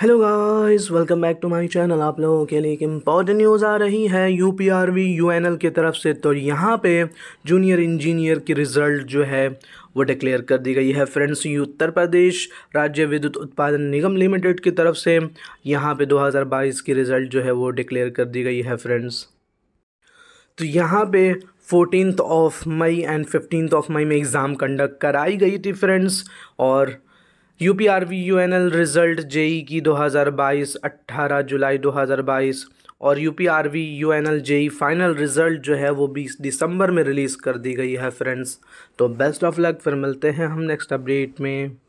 hello guys welcome back to my channel आप लोगों के लिए एक इम्पॉर्टेंट न्यूज़ आ रही है U P R V U N L की तरफ से तो यहाँ पे जूनियर इंजीनियर की रिज़ल्ट जो है वो डिक्लेयर कर दी गई है फ्रेंड्स यू उत्तर प्रदेश राज्य विद्युत उत्पादन निगम लिमिटेड की तरफ से यहाँ पे 2022 की रिज़ल्ट जो है वो डिक्लेयर कर दी गई है फ्रेंड्स तो यहाँ पे fourteen of May and fifteen of May में एग्ज़ाम कंडक्ट कराई गई थी फ्रेंड्स और U P R V U N L result JE की 2022 18 जुलाई 2022 और U P R V U N L JE final result जो है वो 20 दिसंबर में रिलीज़ कर दी गई है फ्रेंड्स तो बेस्ट ऑफ लक फिर मिलते हैं हम नेक्स्ट अपडेट में